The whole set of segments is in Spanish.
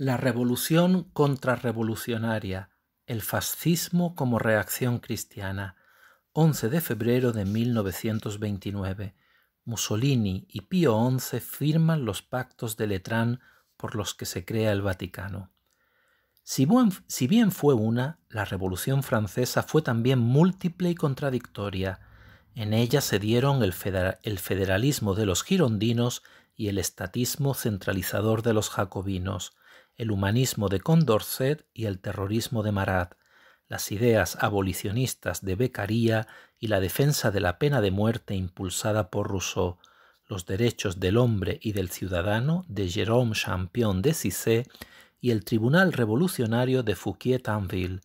La revolución contrarrevolucionaria, el fascismo como reacción cristiana, 11 de febrero de 1929. Mussolini y Pío XI firman los pactos de Letrán por los que se crea el Vaticano. Si, bien fue una, la Revolución Francesa fue también múltiple y contradictoria. En ella se dieron el federalismo de los girondinos y el estatismo centralizador de los jacobinos, el humanismo de Condorcet y el terrorismo de Marat, las ideas abolicionistas de Beccaria y la defensa de la pena de muerte impulsada por Rousseau, los derechos del hombre y del ciudadano de Jérôme Champion de Cissé y el Tribunal Revolucionario de fouquier tanville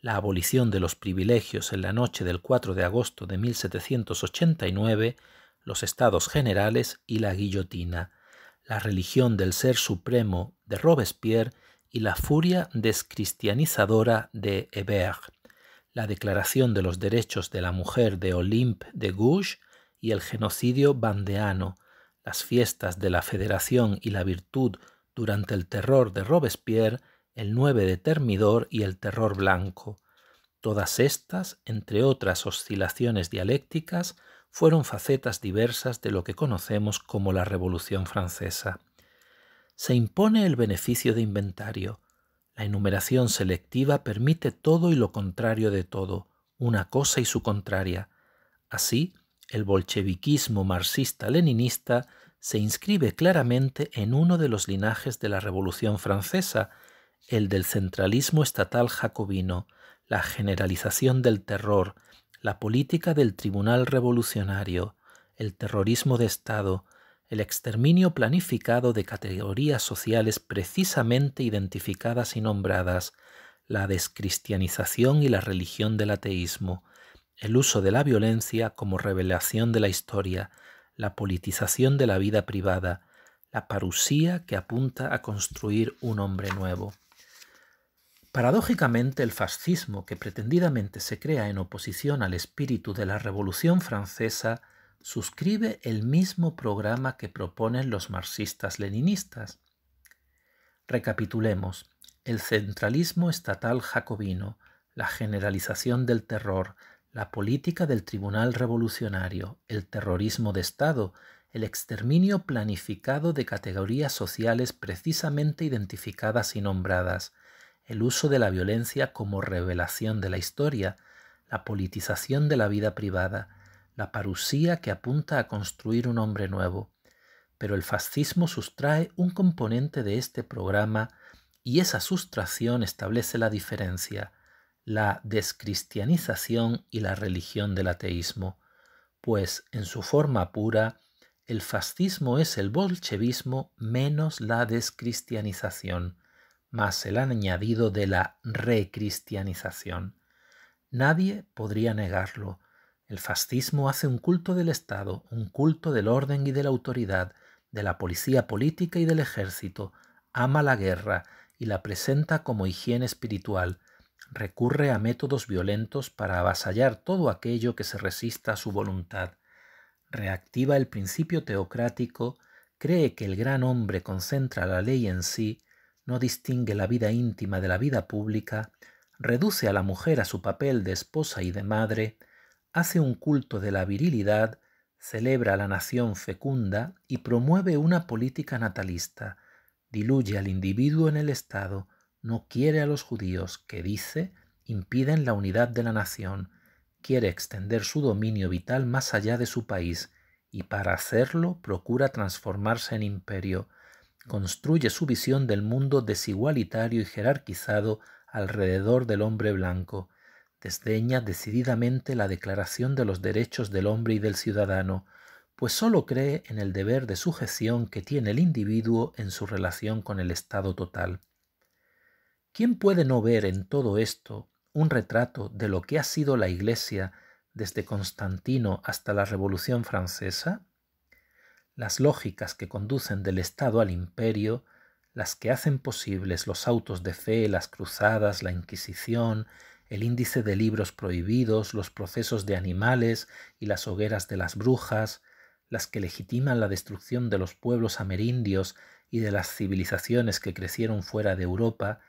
la abolición de los privilegios en la noche del 4 de agosto de 1789, los estados generales y la guillotina, la religión del ser supremo de Robespierre y la furia descristianizadora de Hébert, la Declaración de los Derechos de la Mujer de Olympe de Gouges y el genocidio bandeano, las fiestas de la Federación y la Virtud durante el terror de Robespierre, el nueve de Termidor y el terror blanco. Todas estas, entre otras oscilaciones dialécticas, fueron facetas diversas de lo que conocemos como la Revolución Francesa se impone el beneficio de inventario. La enumeración selectiva permite todo y lo contrario de todo, una cosa y su contraria. Así, el bolcheviquismo marxista-leninista se inscribe claramente en uno de los linajes de la Revolución Francesa, el del centralismo estatal jacobino, la generalización del terror, la política del tribunal revolucionario, el terrorismo de Estado, el exterminio planificado de categorías sociales precisamente identificadas y nombradas, la descristianización y la religión del ateísmo, el uso de la violencia como revelación de la historia, la politización de la vida privada, la parusía que apunta a construir un hombre nuevo. Paradójicamente, el fascismo, que pretendidamente se crea en oposición al espíritu de la Revolución Francesa, suscribe el mismo programa que proponen los marxistas-leninistas. Recapitulemos, el centralismo estatal jacobino, la generalización del terror, la política del Tribunal Revolucionario, el terrorismo de Estado, el exterminio planificado de categorías sociales precisamente identificadas y nombradas, el uso de la violencia como revelación de la historia, la politización de la vida privada, la parusía que apunta a construir un hombre nuevo, pero el fascismo sustrae un componente de este programa y esa sustracción establece la diferencia, la descristianización y la religión del ateísmo, pues en su forma pura, el fascismo es el bolchevismo menos la descristianización, más el añadido de la recristianización. Nadie podría negarlo, el fascismo hace un culto del Estado, un culto del orden y de la autoridad, de la policía política y del ejército, ama la guerra y la presenta como higiene espiritual, recurre a métodos violentos para avasallar todo aquello que se resista a su voluntad, reactiva el principio teocrático, cree que el gran hombre concentra la ley en sí, no distingue la vida íntima de la vida pública, reduce a la mujer a su papel de esposa y de madre, hace un culto de la virilidad, celebra la nación fecunda y promueve una política natalista, diluye al individuo en el Estado, no quiere a los judíos que, dice, impiden la unidad de la nación, quiere extender su dominio vital más allá de su país y para hacerlo procura transformarse en imperio. Construye su visión del mundo desigualitario y jerarquizado alrededor del hombre blanco desdeña decididamente la Declaración de los Derechos del Hombre y del Ciudadano, pues sólo cree en el deber de sujeción que tiene el individuo en su relación con el Estado total. ¿Quién puede no ver en todo esto un retrato de lo que ha sido la Iglesia desde Constantino hasta la Revolución Francesa? Las lógicas que conducen del Estado al imperio, las que hacen posibles los autos de fe, las cruzadas, la Inquisición, el índice de libros prohibidos, los procesos de animales y las hogueras de las brujas, las que legitiman la destrucción de los pueblos amerindios y de las civilizaciones que crecieron fuera de Europa,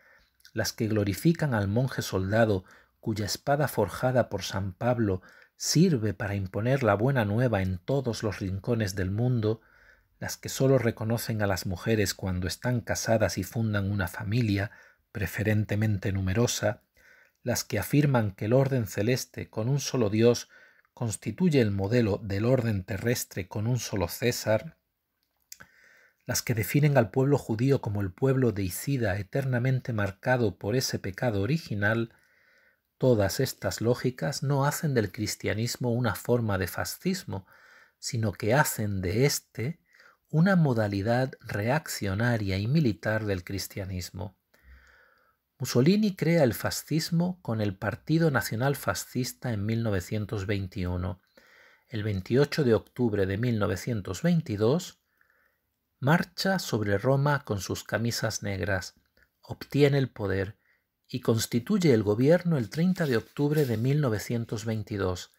las que glorifican al monje soldado cuya espada forjada por San Pablo sirve para imponer la buena nueva en todos los rincones del mundo, las que sólo reconocen a las mujeres cuando están casadas y fundan una familia, preferentemente numerosa, las que afirman que el orden celeste con un solo Dios constituye el modelo del orden terrestre con un solo César, las que definen al pueblo judío como el pueblo de Isida eternamente marcado por ese pecado original, todas estas lógicas no hacen del cristianismo una forma de fascismo, sino que hacen de éste una modalidad reaccionaria y militar del cristianismo. Mussolini crea el fascismo con el Partido Nacional Fascista en 1921. El 28 de octubre de 1922, marcha sobre Roma con sus camisas negras, obtiene el poder y constituye el gobierno el 30 de octubre de 1922.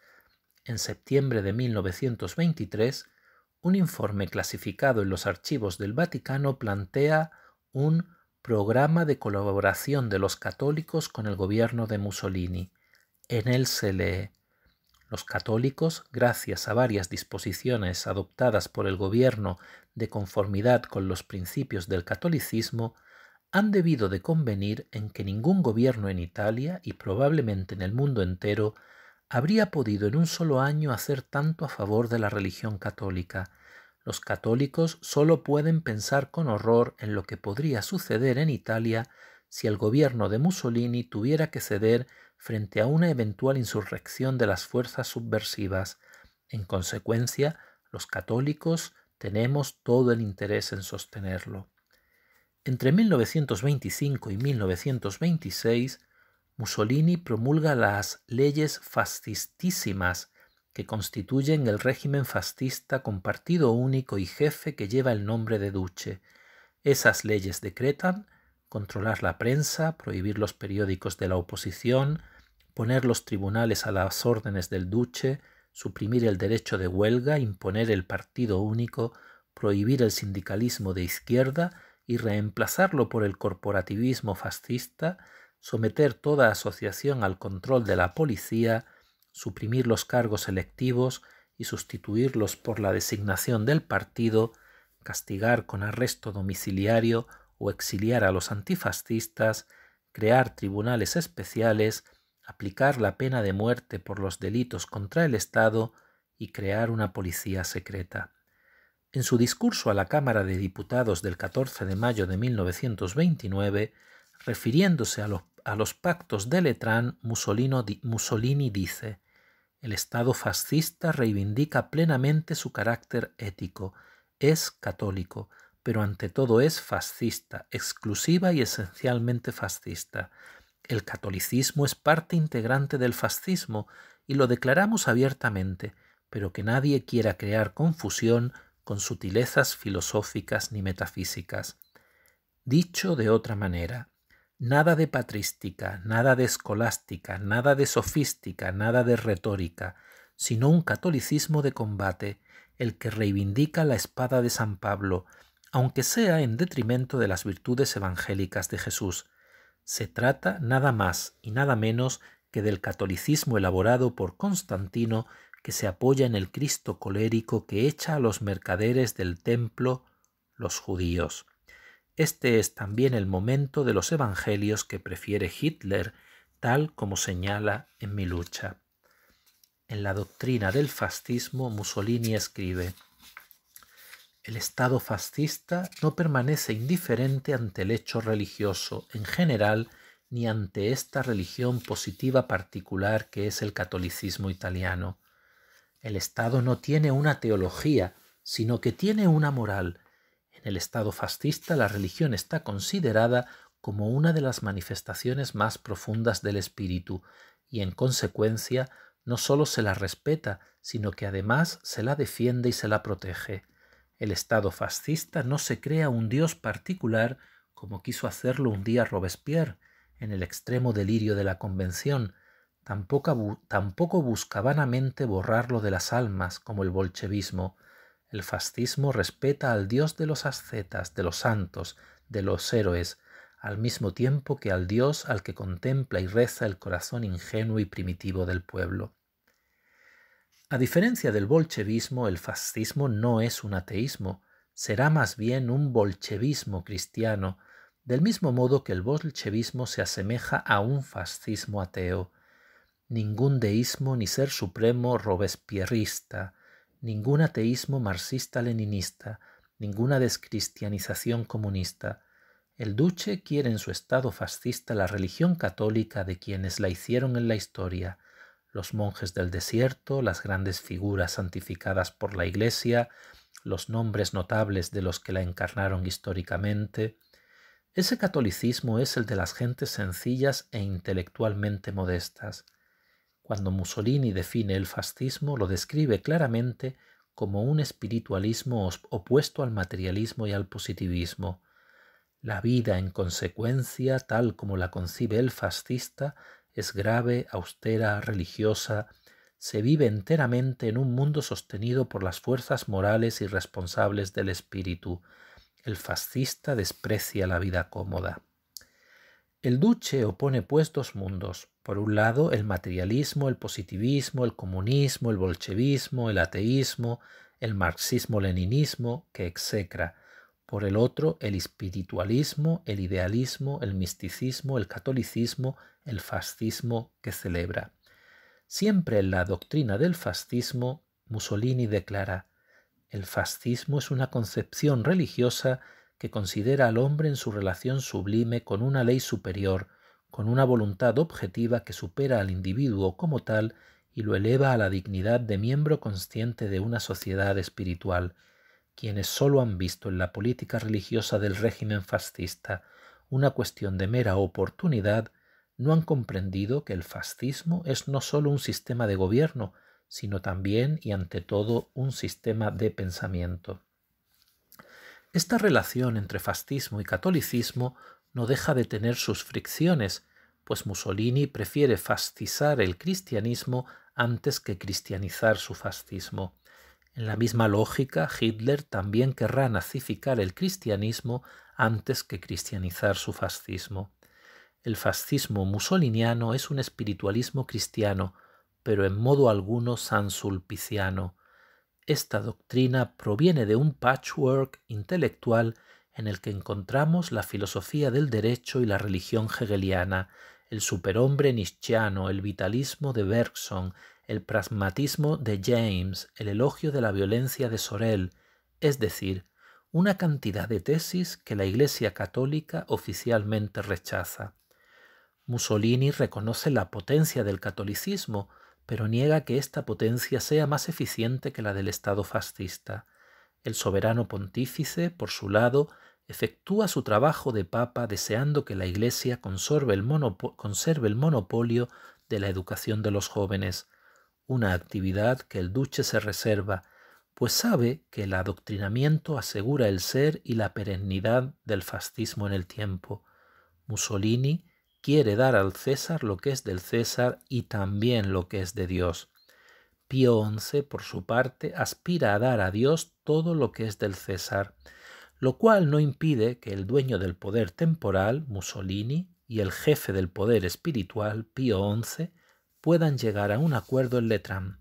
En septiembre de 1923, un informe clasificado en los archivos del Vaticano plantea un programa de colaboración de los católicos con el gobierno de Mussolini. En él se lee Los católicos, gracias a varias disposiciones adoptadas por el gobierno de conformidad con los principios del catolicismo, han debido de convenir en que ningún gobierno en Italia y probablemente en el mundo entero habría podido en un solo año hacer tanto a favor de la religión católica, los católicos solo pueden pensar con horror en lo que podría suceder en Italia si el gobierno de Mussolini tuviera que ceder frente a una eventual insurrección de las fuerzas subversivas. En consecuencia, los católicos tenemos todo el interés en sostenerlo. Entre 1925 y 1926, Mussolini promulga las leyes fascistísimas que constituyen el régimen fascista con partido único y jefe que lleva el nombre de Duce. Esas leyes decretan controlar la prensa, prohibir los periódicos de la oposición, poner los tribunales a las órdenes del Duce, suprimir el derecho de huelga, imponer el partido único, prohibir el sindicalismo de izquierda y reemplazarlo por el corporativismo fascista, someter toda asociación al control de la policía, suprimir los cargos electivos y sustituirlos por la designación del partido, castigar con arresto domiciliario o exiliar a los antifascistas, crear tribunales especiales, aplicar la pena de muerte por los delitos contra el Estado y crear una policía secreta. En su discurso a la Cámara de Diputados del 14 de mayo de 1929, refiriéndose a los, a los pactos de Letrán, Mussolini dice el Estado fascista reivindica plenamente su carácter ético, es católico, pero ante todo es fascista, exclusiva y esencialmente fascista. El catolicismo es parte integrante del fascismo y lo declaramos abiertamente, pero que nadie quiera crear confusión con sutilezas filosóficas ni metafísicas. Dicho de otra manera, Nada de patrística, nada de escolástica, nada de sofística, nada de retórica, sino un catolicismo de combate, el que reivindica la espada de San Pablo, aunque sea en detrimento de las virtudes evangélicas de Jesús. Se trata nada más y nada menos que del catolicismo elaborado por Constantino que se apoya en el Cristo colérico que echa a los mercaderes del templo los judíos. Este es también el momento de los evangelios que prefiere Hitler, tal como señala en mi lucha. En la doctrina del fascismo, Mussolini escribe, el Estado fascista no permanece indiferente ante el hecho religioso en general ni ante esta religión positiva particular que es el catolicismo italiano. El Estado no tiene una teología, sino que tiene una moral, en el Estado fascista la religión está considerada como una de las manifestaciones más profundas del espíritu y en consecuencia no solo se la respeta, sino que además se la defiende y se la protege. El Estado fascista no se crea un dios particular como quiso hacerlo un día Robespierre, en el extremo delirio de la Convención, tampoco, tampoco busca vanamente borrarlo de las almas como el bolchevismo, el fascismo respeta al Dios de los ascetas, de los santos, de los héroes, al mismo tiempo que al Dios al que contempla y reza el corazón ingenuo y primitivo del pueblo. A diferencia del bolchevismo, el fascismo no es un ateísmo, será más bien un bolchevismo cristiano, del mismo modo que el bolchevismo se asemeja a un fascismo ateo. Ningún deísmo ni ser supremo robespierrista, ningún ateísmo marxista-leninista, ninguna descristianización comunista. El duche quiere en su estado fascista la religión católica de quienes la hicieron en la historia, los monjes del desierto, las grandes figuras santificadas por la Iglesia, los nombres notables de los que la encarnaron históricamente. Ese catolicismo es el de las gentes sencillas e intelectualmente modestas. Cuando Mussolini define el fascismo, lo describe claramente como un espiritualismo opuesto al materialismo y al positivismo. La vida, en consecuencia, tal como la concibe el fascista, es grave, austera, religiosa, se vive enteramente en un mundo sostenido por las fuerzas morales y responsables del espíritu. El fascista desprecia la vida cómoda. El Duce opone pues dos mundos. Por un lado, el materialismo, el positivismo, el comunismo, el bolchevismo, el ateísmo, el marxismo-leninismo, que execra. Por el otro, el espiritualismo, el idealismo, el misticismo, el catolicismo, el fascismo, que celebra. Siempre en la doctrina del fascismo, Mussolini declara, el fascismo es una concepción religiosa que considera al hombre en su relación sublime con una ley superior, con una voluntad objetiva que supera al individuo como tal y lo eleva a la dignidad de miembro consciente de una sociedad espiritual, quienes sólo han visto en la política religiosa del régimen fascista una cuestión de mera oportunidad, no han comprendido que el fascismo es no sólo un sistema de gobierno, sino también y ante todo un sistema de pensamiento. Esta relación entre fascismo y catolicismo no deja de tener sus fricciones, pues Mussolini prefiere fascizar el cristianismo antes que cristianizar su fascismo. En la misma lógica, Hitler también querrá nazificar el cristianismo antes que cristianizar su fascismo. El fascismo mussoliniano es un espiritualismo cristiano, pero en modo alguno sansulpiciano. Esta doctrina proviene de un patchwork intelectual en el que encontramos la filosofía del derecho y la religión hegeliana, el superhombre nietzscheano, el vitalismo de Bergson, el pragmatismo de James, el elogio de la violencia de Sorel, es decir, una cantidad de tesis que la Iglesia Católica oficialmente rechaza. Mussolini reconoce la potencia del catolicismo, pero niega que esta potencia sea más eficiente que la del Estado fascista. El soberano pontífice, por su lado, efectúa su trabajo de papa deseando que la Iglesia conserve el, monopolio de la educación de los jóvenes, una actividad que el duche se reserva, pues sabe que el adoctrinamiento asegura el ser y la perennidad del fascismo en el tiempo. Mussolini, quiere dar al César lo que es del César y también lo que es de Dios. Pío XI, por su parte, aspira a dar a Dios todo lo que es del César, lo cual no impide que el dueño del poder temporal, Mussolini, y el jefe del poder espiritual, Pío XI, puedan llegar a un acuerdo en Letrán.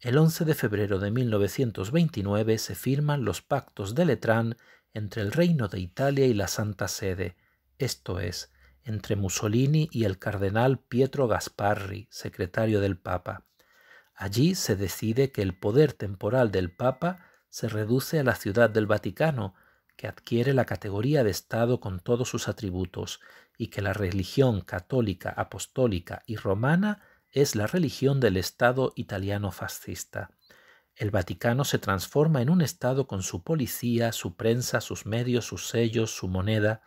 El 11 de febrero de 1929 se firman los pactos de Letrán entre el Reino de Italia y la Santa Sede, esto es, entre Mussolini y el cardenal Pietro Gasparri, secretario del Papa. Allí se decide que el poder temporal del Papa se reduce a la ciudad del Vaticano, que adquiere la categoría de Estado con todos sus atributos, y que la religión católica, apostólica y romana es la religión del Estado italiano fascista. El Vaticano se transforma en un Estado con su policía, su prensa, sus medios, sus sellos, su moneda,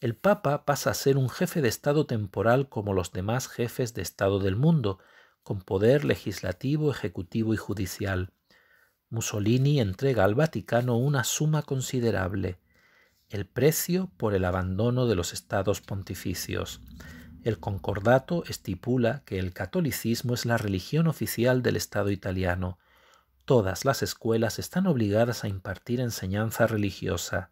el Papa pasa a ser un jefe de Estado temporal como los demás jefes de Estado del mundo, con poder legislativo, ejecutivo y judicial. Mussolini entrega al Vaticano una suma considerable, el precio por el abandono de los estados pontificios. El concordato estipula que el catolicismo es la religión oficial del Estado italiano. Todas las escuelas están obligadas a impartir enseñanza religiosa.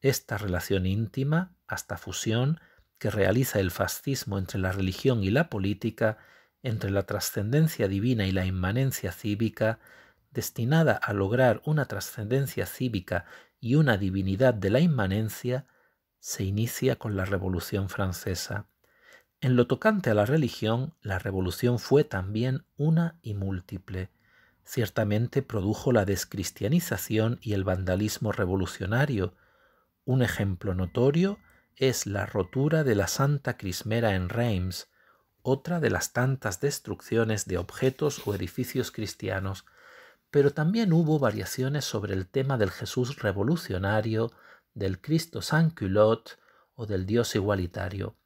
Esta relación íntima, hasta fusión que realiza el fascismo entre la religión y la política, entre la trascendencia divina y la inmanencia cívica, destinada a lograr una trascendencia cívica y una divinidad de la inmanencia, se inicia con la Revolución Francesa. En lo tocante a la religión, la revolución fue también una y múltiple. Ciertamente produjo la descristianización y el vandalismo revolucionario, un ejemplo notorio es la rotura de la Santa Crismera en Reims, otra de las tantas destrucciones de objetos o edificios cristianos, pero también hubo variaciones sobre el tema del Jesús revolucionario, del Cristo sans culotte o del Dios igualitario.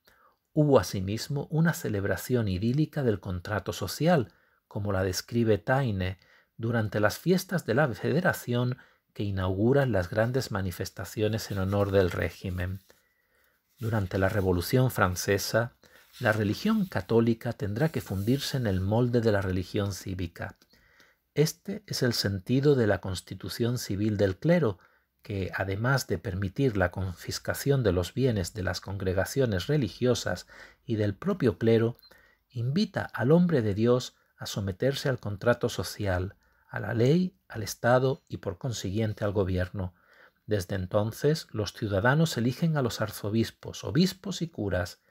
Hubo asimismo una celebración idílica del contrato social, como la describe Taine, durante las fiestas de la Federación que inauguran las grandes manifestaciones en honor del régimen. Durante la Revolución Francesa, la religión católica tendrá que fundirse en el molde de la religión cívica. Este es el sentido de la constitución civil del clero, que, además de permitir la confiscación de los bienes de las congregaciones religiosas y del propio clero, invita al hombre de Dios a someterse al contrato social, a la ley, al Estado y por consiguiente al gobierno, desde entonces los ciudadanos eligen a los arzobispos, obispos y curas.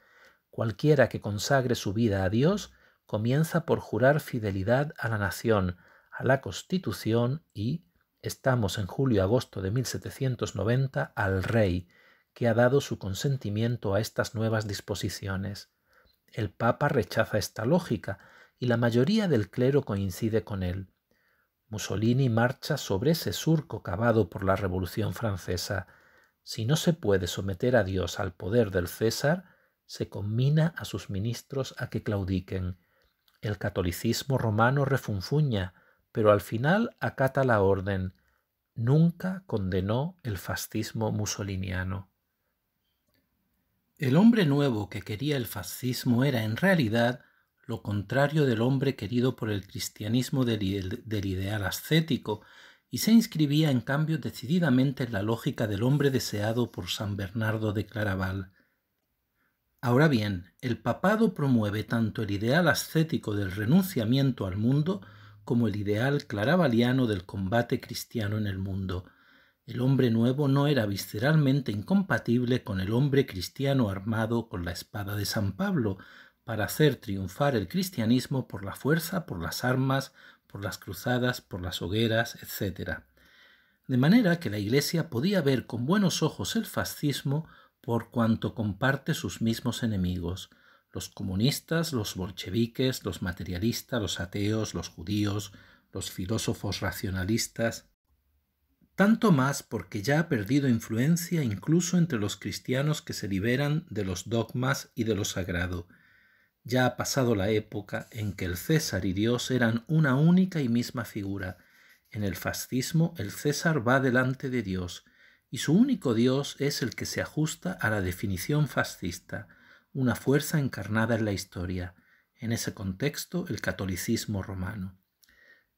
Cualquiera que consagre su vida a Dios comienza por jurar fidelidad a la nación, a la Constitución y, estamos en julio-agosto de 1790, al rey, que ha dado su consentimiento a estas nuevas disposiciones. El Papa rechaza esta lógica y la mayoría del clero coincide con él. Mussolini marcha sobre ese surco cavado por la Revolución Francesa. Si no se puede someter a Dios al poder del César, se conmina a sus ministros a que claudiquen. El catolicismo romano refunfuña, pero al final acata la orden. Nunca condenó el fascismo mussoliniano. El hombre nuevo que quería el fascismo era en realidad lo contrario del hombre querido por el cristianismo del, ideal ascético, y se inscribía en cambio decididamente en la lógica del hombre deseado por San Bernardo de Claraval. Ahora bien, el papado promueve tanto el ideal ascético del renunciamiento al mundo como el ideal claravaliano del combate cristiano en el mundo. El hombre nuevo no era visceralmente incompatible con el hombre cristiano armado con la espada de San Pablo, para hacer triunfar el cristianismo por la fuerza, por las armas, por las cruzadas, por las hogueras, etc. De manera que la Iglesia podía ver con buenos ojos el fascismo por cuanto comparte sus mismos enemigos, los comunistas, los bolcheviques, los materialistas, los ateos, los judíos, los filósofos racionalistas, tanto más porque ya ha perdido influencia incluso entre los cristianos que se liberan de los dogmas y de lo sagrado, ya ha pasado la época en que el César y Dios eran una única y misma figura. En el fascismo el César va delante de Dios, y su único Dios es el que se ajusta a la definición fascista, una fuerza encarnada en la historia, en ese contexto el catolicismo romano.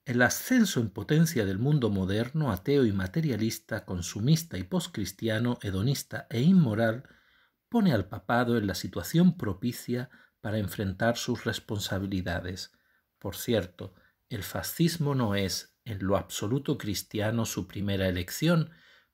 El ascenso en potencia del mundo moderno, ateo y materialista, consumista y poscristiano, hedonista e inmoral, pone al papado en la situación propicia para enfrentar sus responsabilidades. Por cierto, el fascismo no es, en lo absoluto cristiano, su primera elección,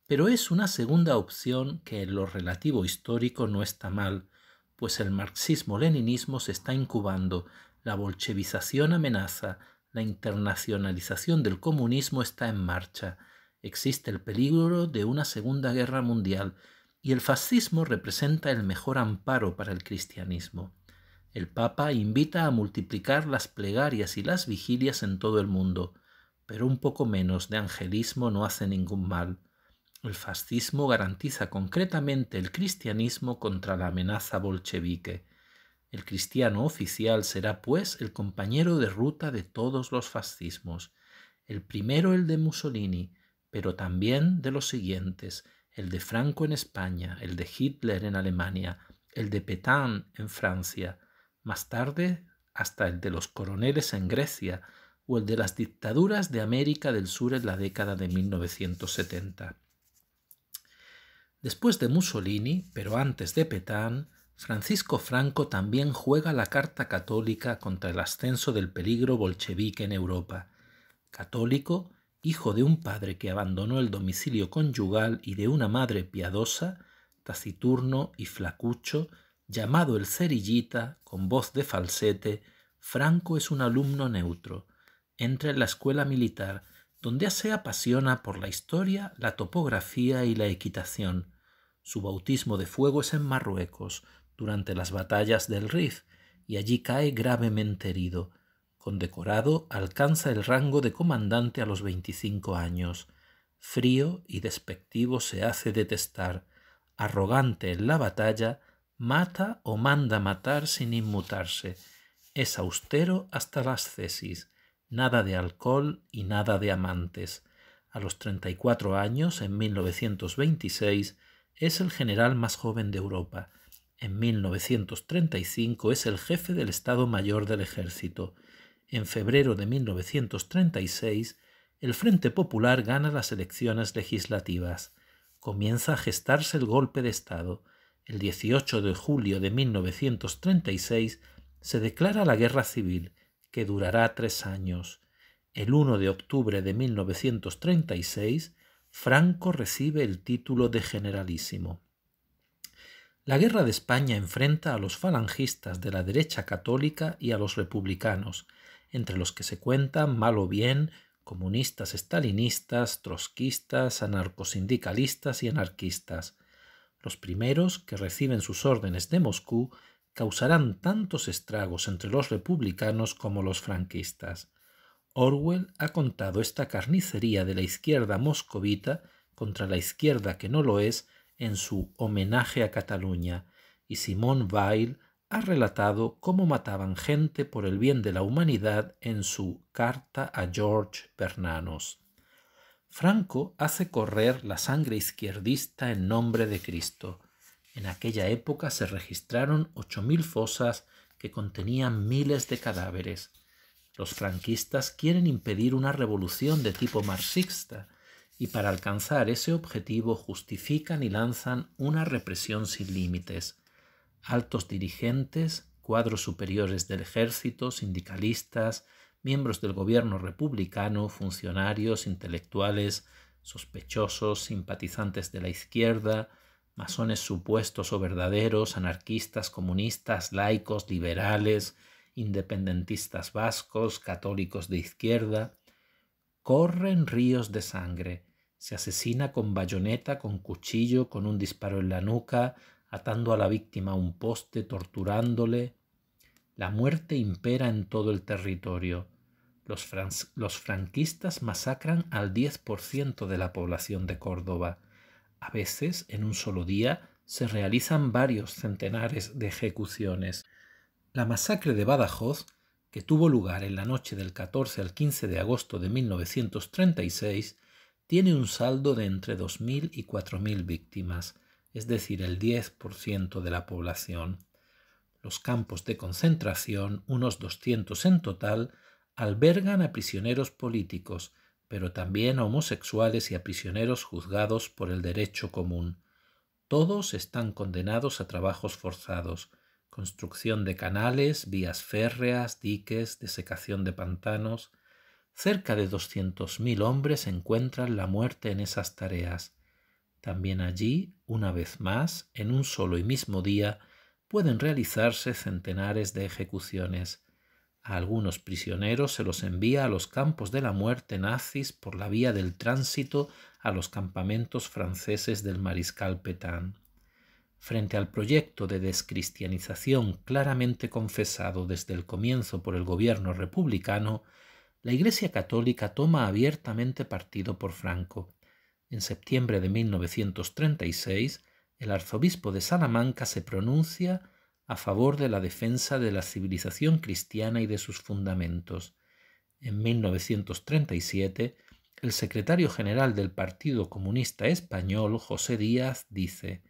pero es una segunda opción que en lo relativo histórico no está mal, pues el marxismo-leninismo se está incubando, la bolchevización amenaza, la internacionalización del comunismo está en marcha, existe el peligro de una Segunda Guerra Mundial, y el fascismo representa el mejor amparo para el cristianismo. El Papa invita a multiplicar las plegarias y las vigilias en todo el mundo, pero un poco menos de angelismo no hace ningún mal. El fascismo garantiza concretamente el cristianismo contra la amenaza bolchevique. El cristiano oficial será, pues, el compañero de ruta de todos los fascismos, el primero el de Mussolini, pero también de los siguientes, el de Franco en España, el de Hitler en Alemania, el de Petain en Francia, más tarde hasta el de los coroneles en Grecia o el de las dictaduras de América del Sur en la década de 1970. Después de Mussolini, pero antes de Petán, Francisco Franco también juega la carta católica contra el ascenso del peligro bolchevique en Europa. Católico, hijo de un padre que abandonó el domicilio conyugal y de una madre piadosa, taciturno y flacucho, Llamado el cerillita, con voz de falsete, Franco es un alumno neutro. Entra en la escuela militar, donde se apasiona por la historia, la topografía y la equitación. Su bautismo de fuego es en Marruecos, durante las batallas del Rif, y allí cae gravemente herido. Condecorado, alcanza el rango de comandante a los 25 años. Frío y despectivo se hace detestar. Arrogante en la batalla, mata o manda matar sin inmutarse. Es austero hasta las cesis, nada de alcohol y nada de amantes. A los 34 años, en 1926, es el general más joven de Europa. En 1935 es el jefe del Estado Mayor del Ejército. En febrero de 1936, el Frente Popular gana las elecciones legislativas. Comienza a gestarse el golpe de Estado el 18 de julio de 1936 se declara la guerra civil, que durará tres años. El 1 de octubre de 1936, Franco recibe el título de generalísimo. La guerra de España enfrenta a los falangistas de la derecha católica y a los republicanos, entre los que se cuentan, mal o bien, comunistas estalinistas, trotskistas, anarcosindicalistas y anarquistas. Los primeros que reciben sus órdenes de Moscú causarán tantos estragos entre los republicanos como los franquistas. Orwell ha contado esta carnicería de la izquierda moscovita contra la izquierda que no lo es en su homenaje a Cataluña, y Simón Weil ha relatado cómo mataban gente por el bien de la humanidad en su Carta a George Bernanos. Franco hace correr la sangre izquierdista en nombre de Cristo. En aquella época se registraron 8.000 fosas que contenían miles de cadáveres. Los franquistas quieren impedir una revolución de tipo marxista y para alcanzar ese objetivo justifican y lanzan una represión sin límites. Altos dirigentes, cuadros superiores del ejército, sindicalistas, miembros del gobierno republicano, funcionarios, intelectuales, sospechosos, simpatizantes de la izquierda, masones supuestos o verdaderos, anarquistas, comunistas, laicos, liberales, independentistas vascos, católicos de izquierda. Corren ríos de sangre. Se asesina con bayoneta, con cuchillo, con un disparo en la nuca, atando a la víctima a un poste, torturándole. La muerte impera en todo el territorio. Los, franquistas masacran al 10% de la población de Córdoba. A veces, en un solo día, se realizan varios centenares de ejecuciones. La masacre de Badajoz, que tuvo lugar en la noche del 14 al 15 de agosto de 1936, tiene un saldo de entre 2.000 y 4.000 víctimas, es decir, el 10% de la población. Los campos de concentración, unos 200 en total, albergan a prisioneros políticos, pero también a homosexuales y a prisioneros juzgados por el derecho común. Todos están condenados a trabajos forzados, construcción de canales, vías férreas, diques, desecación de pantanos. Cerca de doscientos mil hombres encuentran la muerte en esas tareas. También allí, una vez más, en un solo y mismo día, pueden realizarse centenares de ejecuciones. A algunos prisioneros se los envía a los campos de la muerte nazis por la vía del tránsito a los campamentos franceses del mariscal Petain. Frente al proyecto de descristianización claramente confesado desde el comienzo por el gobierno republicano, la Iglesia Católica toma abiertamente partido por Franco. En septiembre de 1936, el arzobispo de Salamanca se pronuncia a favor de la defensa de la civilización cristiana y de sus fundamentos. En 1937, el secretario general del Partido Comunista Español, José Díaz, dice,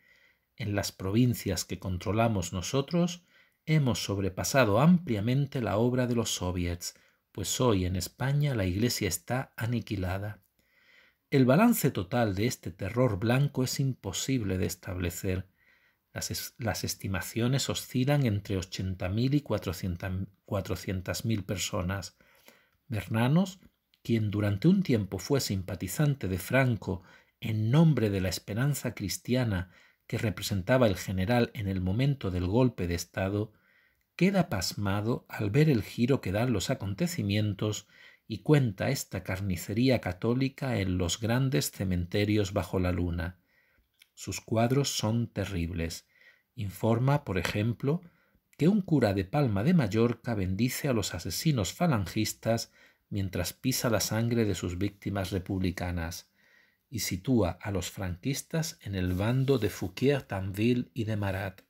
En las provincias que controlamos nosotros, hemos sobrepasado ampliamente la obra de los soviets, pues hoy en España la Iglesia está aniquilada. El balance total de este terror blanco es imposible de establecer, las, estimaciones oscilan entre 80.000 y 400.000 mil personas. Bernanos, quien durante un tiempo fue simpatizante de Franco en nombre de la esperanza cristiana que representaba el general en el momento del golpe de Estado, queda pasmado al ver el giro que dan los acontecimientos y cuenta esta carnicería católica en los grandes cementerios bajo la luna. Sus cuadros son terribles. Informa, por ejemplo, que un cura de Palma de Mallorca bendice a los asesinos falangistas mientras pisa la sangre de sus víctimas republicanas y sitúa a los franquistas en el bando de Fouquier Tanville y de Marat.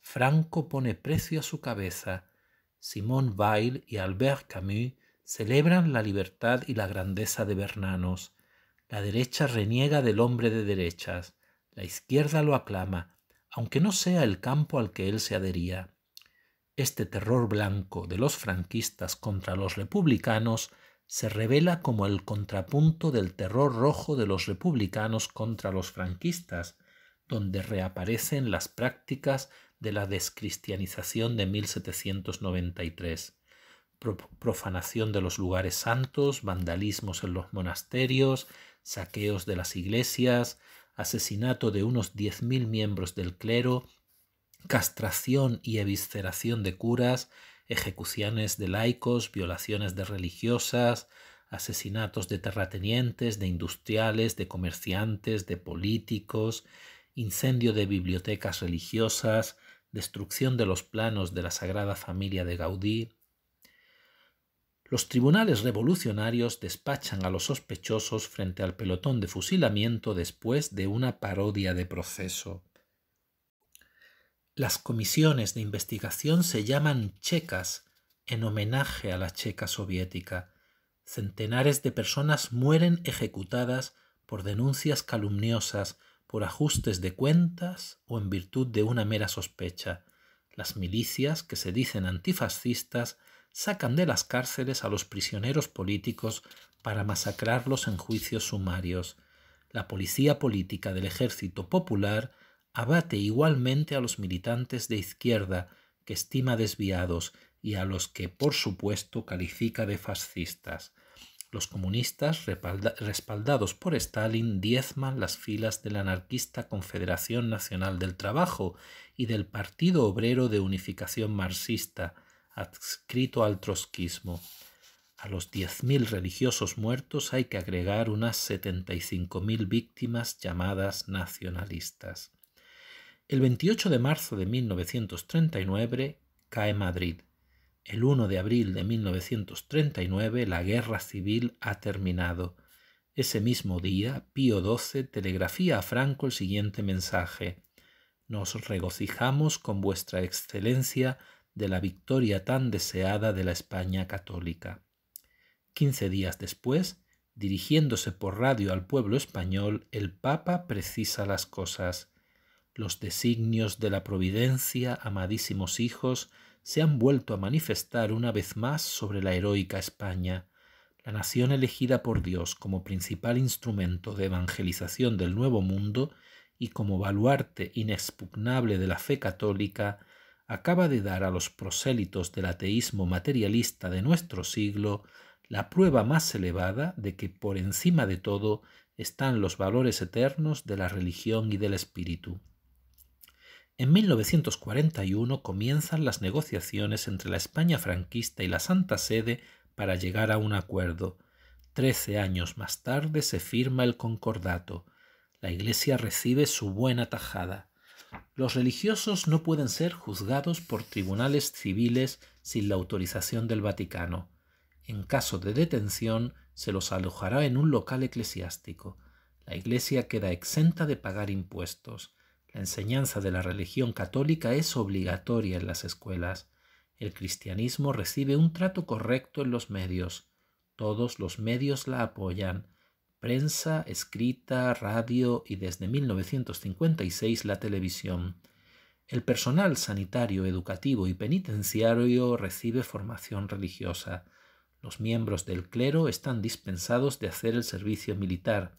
Franco pone precio a su cabeza. Simón Weil y Albert Camus celebran la libertad y la grandeza de Bernanos. La derecha reniega del hombre de derechas. La izquierda lo aclama, aunque no sea el campo al que él se adhería. Este terror blanco de los franquistas contra los republicanos se revela como el contrapunto del terror rojo de los republicanos contra los franquistas, donde reaparecen las prácticas de la descristianización de 1793, profanación de los lugares santos, vandalismos en los monasterios, saqueos de las iglesias, asesinato de unos 10.000 miembros del clero, castración y evisceración de curas, ejecuciones de laicos, violaciones de religiosas, asesinatos de terratenientes, de industriales, de comerciantes, de políticos, incendio de bibliotecas religiosas, destrucción de los planos de la Sagrada Familia de Gaudí, los tribunales revolucionarios despachan a los sospechosos frente al pelotón de fusilamiento después de una parodia de proceso. Las comisiones de investigación se llaman checas en homenaje a la checa soviética. Centenares de personas mueren ejecutadas por denuncias calumniosas, por ajustes de cuentas o en virtud de una mera sospecha. Las milicias, que se dicen antifascistas, sacan de las cárceles a los prisioneros políticos para masacrarlos en juicios sumarios. La policía política del ejército popular abate igualmente a los militantes de izquierda que estima desviados y a los que, por supuesto, califica de fascistas. Los comunistas, respaldados por Stalin, diezman las filas de la anarquista Confederación Nacional del Trabajo y del Partido Obrero de Unificación Marxista, adscrito al trotskismo. A los 10.000 religiosos muertos hay que agregar unas 75.000 víctimas llamadas nacionalistas. El 28 de marzo de 1939 cae Madrid. El 1 de abril de 1939 la guerra civil ha terminado. Ese mismo día, Pío XII telegrafía a Franco el siguiente mensaje. Nos regocijamos con vuestra excelencia de la victoria tan deseada de la España católica. Quince días después, dirigiéndose por radio al pueblo español, el Papa precisa las cosas. Los designios de la Providencia, amadísimos hijos, se han vuelto a manifestar una vez más sobre la heroica España, la nación elegida por Dios como principal instrumento de evangelización del Nuevo Mundo y como baluarte inexpugnable de la fe católica, acaba de dar a los prosélitos del ateísmo materialista de nuestro siglo la prueba más elevada de que por encima de todo están los valores eternos de la religión y del espíritu. En 1941 comienzan las negociaciones entre la España franquista y la Santa Sede para llegar a un acuerdo. Trece años más tarde se firma el concordato. La Iglesia recibe su buena tajada. Los religiosos no pueden ser juzgados por tribunales civiles sin la autorización del Vaticano. En caso de detención, se los alojará en un local eclesiástico. La Iglesia queda exenta de pagar impuestos. La enseñanza de la religión católica es obligatoria en las escuelas. El cristianismo recibe un trato correcto en los medios. Todos los medios la apoyan prensa escrita, radio y desde 1956 la televisión. El personal sanitario, educativo y penitenciario recibe formación religiosa. Los miembros del clero están dispensados de hacer el servicio militar.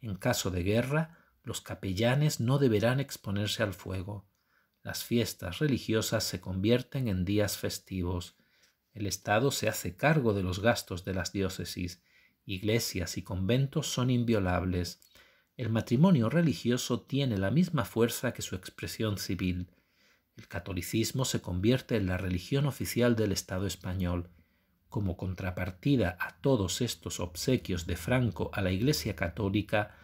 En caso de guerra, los capellanes no deberán exponerse al fuego. Las fiestas religiosas se convierten en días festivos. El Estado se hace cargo de los gastos de las diócesis iglesias y conventos son inviolables. El matrimonio religioso tiene la misma fuerza que su expresión civil. El catolicismo se convierte en la religión oficial del Estado español. Como contrapartida a todos estos obsequios de Franco a la Iglesia católica,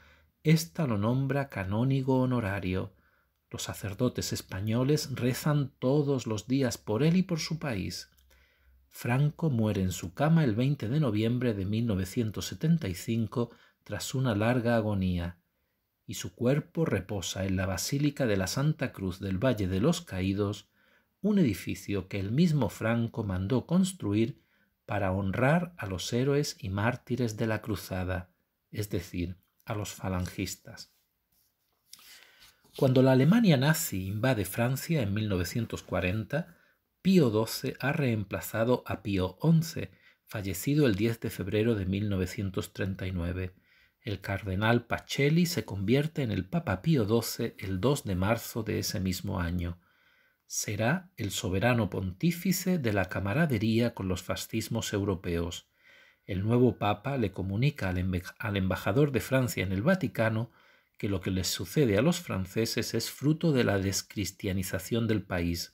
ésta lo nombra canónigo honorario. Los sacerdotes españoles rezan todos los días por él y por su país. Franco muere en su cama el 20 de noviembre de 1975 tras una larga agonía, y su cuerpo reposa en la Basílica de la Santa Cruz del Valle de los Caídos, un edificio que el mismo Franco mandó construir para honrar a los héroes y mártires de la Cruzada, es decir, a los falangistas. Cuando la Alemania nazi invade Francia en 1940, Pío XII ha reemplazado a Pío XI, fallecido el 10 de febrero de 1939. El cardenal Pacelli se convierte en el Papa Pío XII el 2 de marzo de ese mismo año. Será el soberano pontífice de la camaradería con los fascismos europeos. El nuevo Papa le comunica al embajador de Francia en el Vaticano que lo que les sucede a los franceses es fruto de la descristianización del país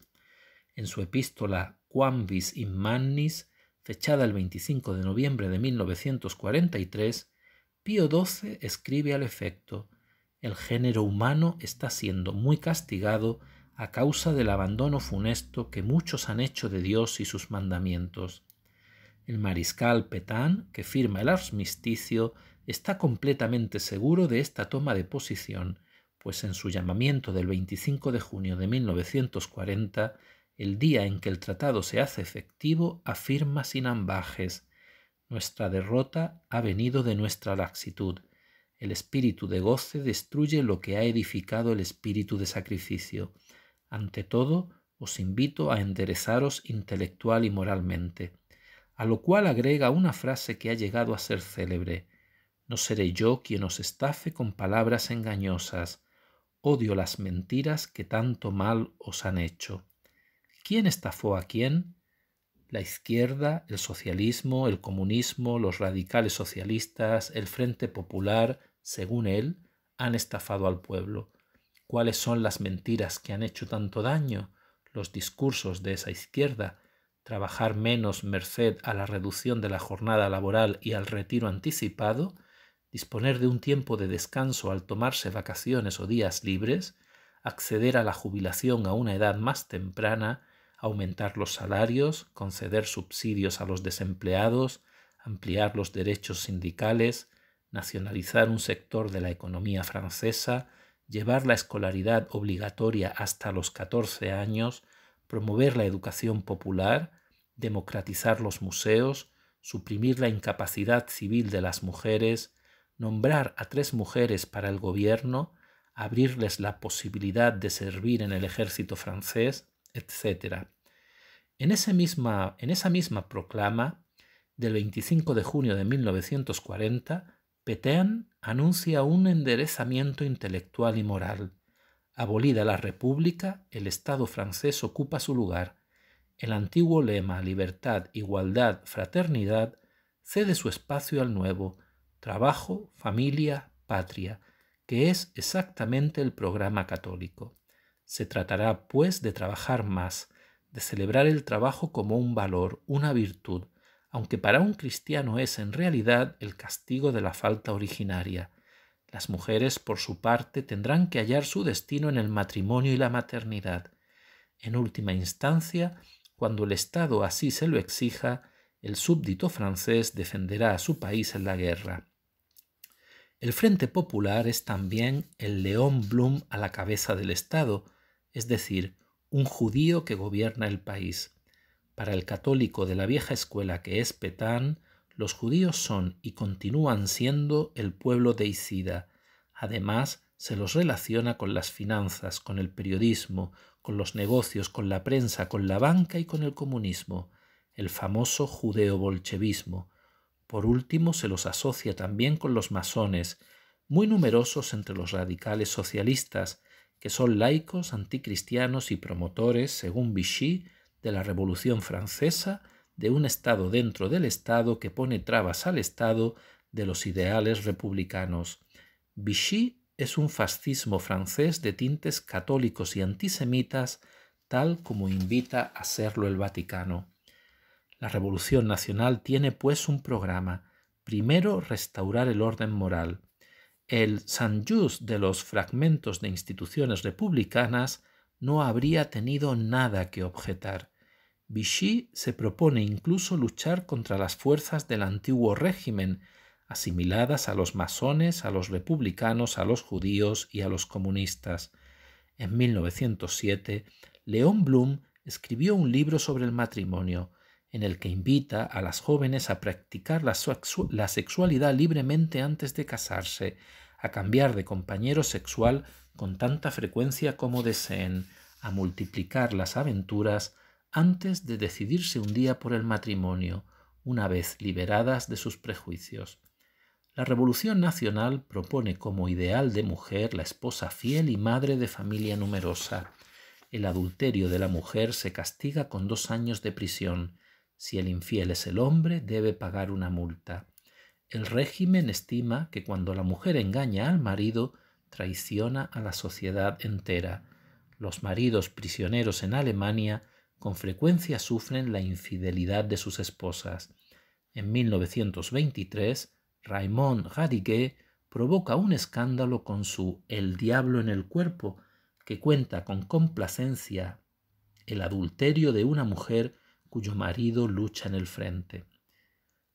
en su epístola Quambis in Mannis, fechada el 25 de noviembre de 1943, Pío XII escribe al efecto, el género humano está siendo muy castigado a causa del abandono funesto que muchos han hecho de Dios y sus mandamientos. El mariscal Petain, que firma el armisticio, está completamente seguro de esta toma de posición, pues en su llamamiento del 25 de junio de 1940 el día en que el tratado se hace efectivo, afirma sin ambajes, nuestra derrota ha venido de nuestra laxitud. El espíritu de goce destruye lo que ha edificado el espíritu de sacrificio. Ante todo, os invito a enderezaros intelectual y moralmente. A lo cual agrega una frase que ha llegado a ser célebre. No seré yo quien os estafe con palabras engañosas. Odio las mentiras que tanto mal os han hecho. ¿Quién estafó a quién? La izquierda, el socialismo, el comunismo, los radicales socialistas, el Frente Popular, según él, han estafado al pueblo. ¿Cuáles son las mentiras que han hecho tanto daño? Los discursos de esa izquierda, trabajar menos merced a la reducción de la jornada laboral y al retiro anticipado, disponer de un tiempo de descanso al tomarse vacaciones o días libres, acceder a la jubilación a una edad más temprana, aumentar los salarios, conceder subsidios a los desempleados, ampliar los derechos sindicales, nacionalizar un sector de la economía francesa, llevar la escolaridad obligatoria hasta los 14 años, promover la educación popular, democratizar los museos, suprimir la incapacidad civil de las mujeres, nombrar a tres mujeres para el gobierno, abrirles la posibilidad de servir en el ejército francés, etc. En esa misma, en esa misma proclama del 25 de junio de 1940, Petain anuncia un enderezamiento intelectual y moral. Abolida la República, el Estado francés ocupa su lugar. El antiguo lema libertad, igualdad, fraternidad cede su espacio al nuevo, trabajo, familia, patria, que es exactamente el programa católico. Se tratará, pues, de trabajar más, de celebrar el trabajo como un valor, una virtud, aunque para un cristiano es en realidad el castigo de la falta originaria. Las mujeres, por su parte, tendrán que hallar su destino en el matrimonio y la maternidad. En última instancia, cuando el Estado así se lo exija, el súbdito francés defenderá a su país en la guerra. El Frente Popular es también el león Blum a la cabeza del Estado, es decir, un judío que gobierna el país. Para el católico de la vieja escuela que es Petán, los judíos son y continúan siendo el pueblo de Isida. Además, se los relaciona con las finanzas, con el periodismo, con los negocios, con la prensa, con la banca y con el comunismo, el famoso judeo-bolchevismo. Por último, se los asocia también con los masones, muy numerosos entre los radicales socialistas, que son laicos, anticristianos y promotores, según Vichy, de la Revolución Francesa, de un Estado dentro del Estado que pone trabas al Estado de los ideales republicanos. Vichy es un fascismo francés de tintes católicos y antisemitas, tal como invita a serlo el Vaticano. La Revolución Nacional tiene pues un programa. Primero, restaurar el orden moral el San Just de los fragmentos de instituciones republicanas no habría tenido nada que objetar. Vichy se propone incluso luchar contra las fuerzas del antiguo régimen, asimiladas a los masones, a los republicanos, a los judíos y a los comunistas. En 1907, León Blum escribió un libro sobre el matrimonio, en el que invita a las jóvenes a practicar la, sexualidad libremente antes de casarse, a cambiar de compañero sexual con tanta frecuencia como deseen, a multiplicar las aventuras antes de decidirse un día por el matrimonio, una vez liberadas de sus prejuicios. La Revolución Nacional propone como ideal de mujer la esposa fiel y madre de familia numerosa. El adulterio de la mujer se castiga con dos años de prisión si el infiel es el hombre, debe pagar una multa. El régimen estima que cuando la mujer engaña al marido, traiciona a la sociedad entera. Los maridos prisioneros en Alemania con frecuencia sufren la infidelidad de sus esposas. En 1923, Raymond Radiguet provoca un escándalo con su El diablo en el cuerpo, que cuenta con complacencia el adulterio de una mujer cuyo marido lucha en el frente.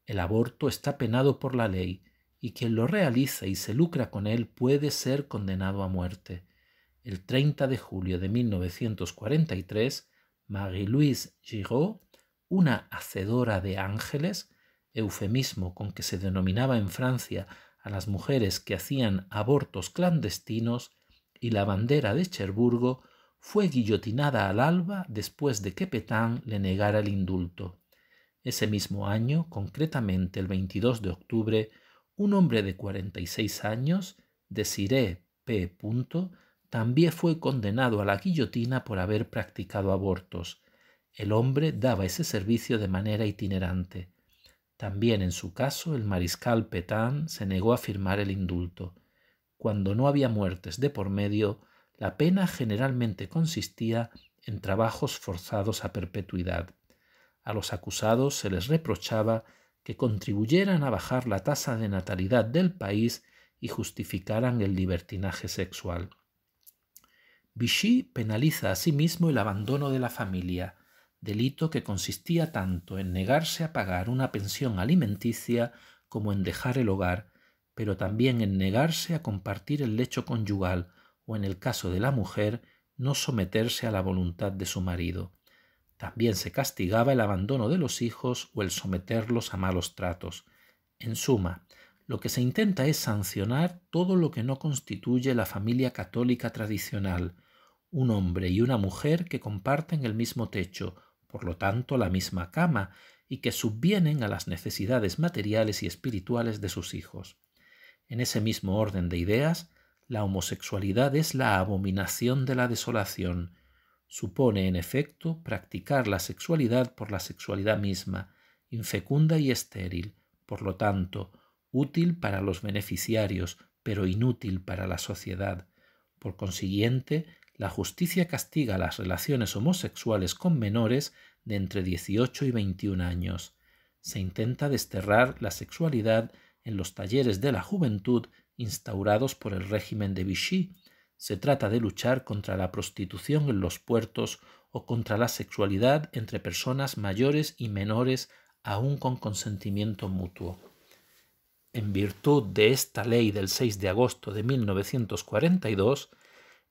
El aborto está penado por la ley y quien lo realiza y se lucra con él puede ser condenado a muerte. El 30 de julio de 1943, Marie-Louise Giraud, una hacedora de ángeles, eufemismo con que se denominaba en Francia a las mujeres que hacían abortos clandestinos, y la bandera de Cherburgo fue guillotinada al alba después de que Petain le negara el indulto. Ese mismo año, concretamente el 22 de octubre, un hombre de 46 años, Desiré P. también fue condenado a la guillotina por haber practicado abortos. El hombre daba ese servicio de manera itinerante. También en su caso el mariscal Petain se negó a firmar el indulto. Cuando no había muertes de por medio, la pena generalmente consistía en trabajos forzados a perpetuidad. A los acusados se les reprochaba que contribuyeran a bajar la tasa de natalidad del país y justificaran el libertinaje sexual. Vichy penaliza asimismo sí el abandono de la familia, delito que consistía tanto en negarse a pagar una pensión alimenticia como en dejar el hogar, pero también en negarse a compartir el lecho conyugal, o en el caso de la mujer, no someterse a la voluntad de su marido. También se castigaba el abandono de los hijos o el someterlos a malos tratos. En suma, lo que se intenta es sancionar todo lo que no constituye la familia católica tradicional, un hombre y una mujer que comparten el mismo techo, por lo tanto la misma cama, y que subvienen a las necesidades materiales y espirituales de sus hijos. En ese mismo orden de ideas, la homosexualidad es la abominación de la desolación. Supone, en efecto, practicar la sexualidad por la sexualidad misma, infecunda y estéril, por lo tanto, útil para los beneficiarios, pero inútil para la sociedad. Por consiguiente, la justicia castiga las relaciones homosexuales con menores de entre 18 y 21 años. Se intenta desterrar la sexualidad en los talleres de la juventud instaurados por el régimen de Vichy. Se trata de luchar contra la prostitución en los puertos o contra la sexualidad entre personas mayores y menores aún con consentimiento mutuo. En virtud de esta ley del 6 de agosto de 1942,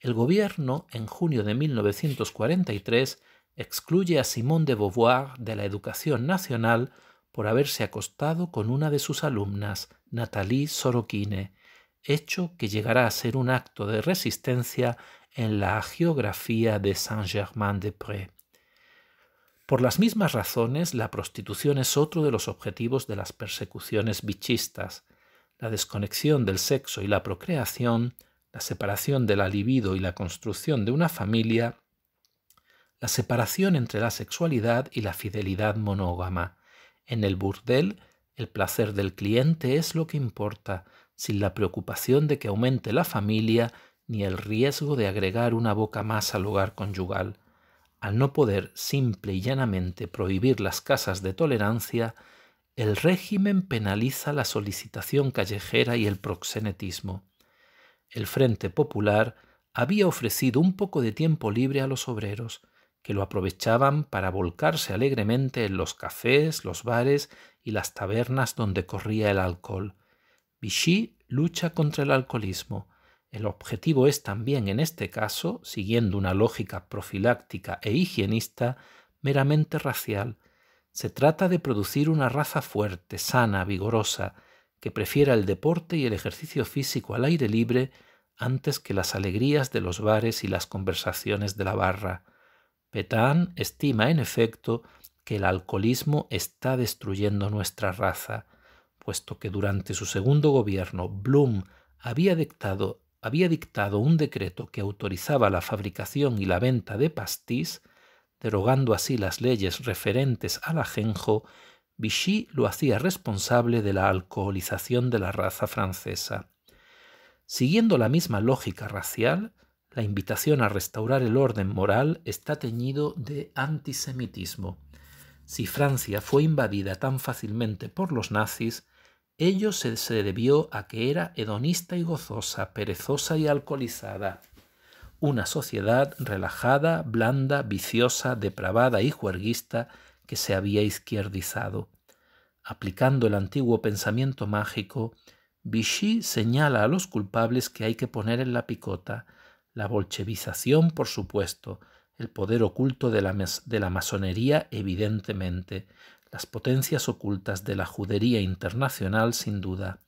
el gobierno, en junio de 1943, excluye a Simone de Beauvoir de la educación nacional por haberse acostado con una de sus alumnas, Nathalie Sorokine, hecho que llegará a ser un acto de resistencia en la geografía de Saint-Germain-des-Prés. Por las mismas razones, la prostitución es otro de los objetivos de las persecuciones bichistas. La desconexión del sexo y la procreación, la separación de la libido y la construcción de una familia, la separación entre la sexualidad y la fidelidad monógama. En el burdel, el placer del cliente es lo que importa, sin la preocupación de que aumente la familia ni el riesgo de agregar una boca más al hogar conyugal. Al no poder simple y llanamente prohibir las casas de tolerancia, el régimen penaliza la solicitación callejera y el proxenetismo. El Frente Popular había ofrecido un poco de tiempo libre a los obreros, que lo aprovechaban para volcarse alegremente en los cafés, los bares y las tabernas donde corría el alcohol. Vichy lucha contra el alcoholismo. El objetivo es también, en este caso, siguiendo una lógica profiláctica e higienista, meramente racial. Se trata de producir una raza fuerte, sana, vigorosa, que prefiera el deporte y el ejercicio físico al aire libre antes que las alegrías de los bares y las conversaciones de la barra. Petain estima, en efecto, que el alcoholismo está destruyendo nuestra raza puesto que durante su segundo gobierno Blum había dictado, había dictado un decreto que autorizaba la fabricación y la venta de pastís, derogando así las leyes referentes al ajenjo, Vichy lo hacía responsable de la alcoholización de la raza francesa. Siguiendo la misma lógica racial, la invitación a restaurar el orden moral está teñido de antisemitismo. Si Francia fue invadida tan fácilmente por los nazis, Ello se, debió a que era hedonista y gozosa, perezosa y alcoholizada. Una sociedad relajada, blanda, viciosa, depravada y juerguista que se había izquierdizado. Aplicando el antiguo pensamiento mágico, Vichy señala a los culpables que hay que poner en la picota, la bolchevización, por supuesto, el poder oculto de la masonería, evidentemente, las potencias ocultas de la judería internacional sin duda.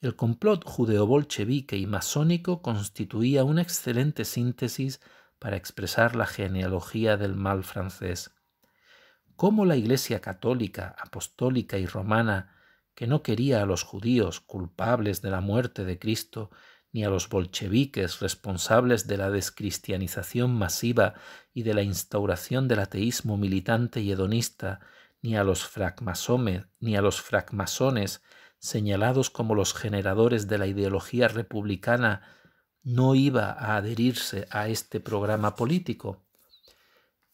El complot judeo-bolchevique y masónico constituía una excelente síntesis para expresar la genealogía del mal francés. Cómo la Iglesia católica, apostólica y romana, que no quería a los judíos culpables de la muerte de Cristo, ni a los bolcheviques responsables de la descristianización masiva y de la instauración del ateísmo militante y hedonista, ni a los ni a los fracmasones, señalados como los generadores de la ideología republicana, no iba a adherirse a este programa político.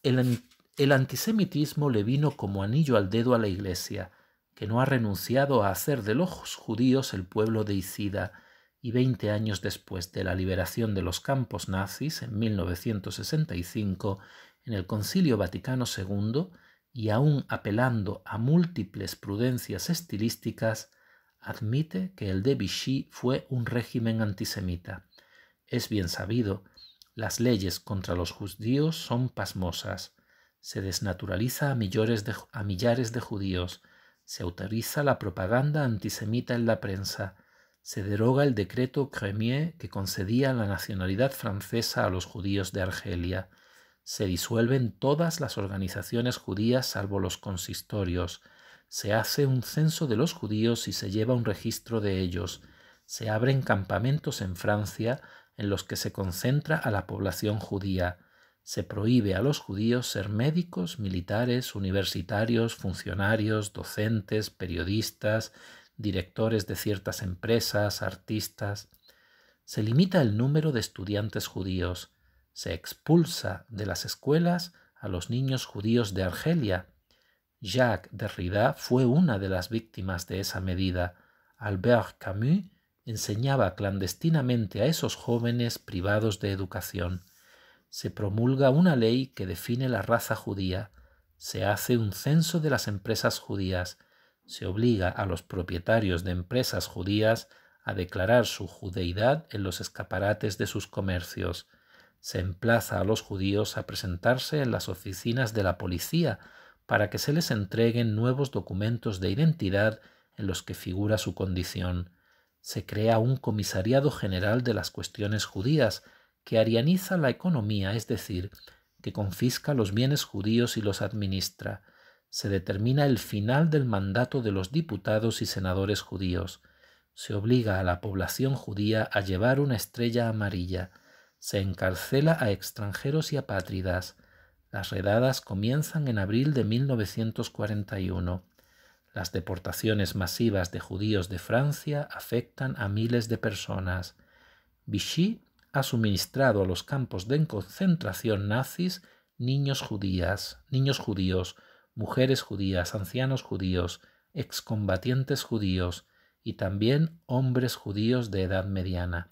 El, antisemitismo le vino como anillo al dedo a la Iglesia, que no ha renunciado a hacer de los judíos el pueblo de Isida, y veinte años después de la liberación de los campos nazis en 1965, en el Concilio Vaticano II, y aún apelando a múltiples prudencias estilísticas, admite que el de Vichy fue un régimen antisemita. Es bien sabido, las leyes contra los judíos son pasmosas. Se desnaturaliza a, a millares de judíos. Se autoriza la propaganda antisemita en la prensa. Se deroga el decreto Cremier que concedía la nacionalidad francesa a los judíos de Argelia se disuelven todas las organizaciones judías salvo los consistorios. Se hace un censo de los judíos y se lleva un registro de ellos. Se abren campamentos en Francia en los que se concentra a la población judía. Se prohíbe a los judíos ser médicos, militares, universitarios, funcionarios, docentes, periodistas, directores de ciertas empresas, artistas. Se limita el número de estudiantes judíos se expulsa de las escuelas a los niños judíos de Argelia. Jacques Derrida fue una de las víctimas de esa medida. Albert Camus enseñaba clandestinamente a esos jóvenes privados de educación. Se promulga una ley que define la raza judía. Se hace un censo de las empresas judías. Se obliga a los propietarios de empresas judías a declarar su judeidad en los escaparates de sus comercios se emplaza a los judíos a presentarse en las oficinas de la policía para que se les entreguen nuevos documentos de identidad en los que figura su condición. Se crea un comisariado general de las cuestiones judías que arianiza la economía, es decir, que confisca los bienes judíos y los administra. Se determina el final del mandato de los diputados y senadores judíos. Se obliga a la población judía a llevar una estrella amarilla se encarcela a extranjeros y apátridas. Las redadas comienzan en abril de 1941. Las deportaciones masivas de judíos de Francia afectan a miles de personas. Vichy ha suministrado a los campos de concentración nazis niños judías, niños judíos, mujeres judías, ancianos judíos, excombatientes judíos y también hombres judíos de edad mediana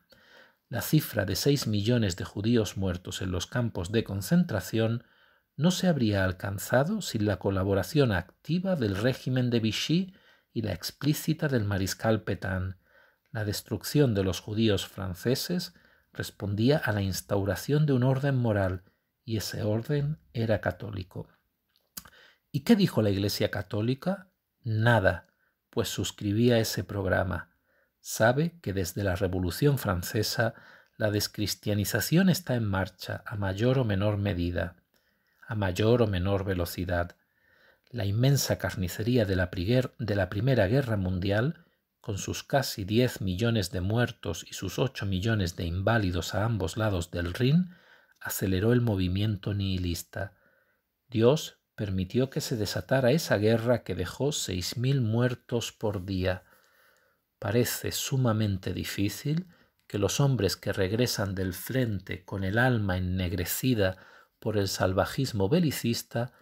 la cifra de seis millones de judíos muertos en los campos de concentración no se habría alcanzado sin la colaboración activa del régimen de Vichy y la explícita del mariscal Petain. La destrucción de los judíos franceses respondía a la instauración de un orden moral, y ese orden era católico. ¿Y qué dijo la Iglesia católica? Nada, pues suscribía ese programa sabe que desde la Revolución Francesa la descristianización está en marcha a mayor o menor medida, a mayor o menor velocidad. La inmensa carnicería de la, de la Primera Guerra Mundial, con sus casi 10 millones de muertos y sus 8 millones de inválidos a ambos lados del Rin, aceleró el movimiento nihilista. Dios permitió que se desatara esa guerra que dejó 6.000 muertos por día, Parece sumamente difícil que los hombres que regresan del frente con el alma ennegrecida por el salvajismo belicista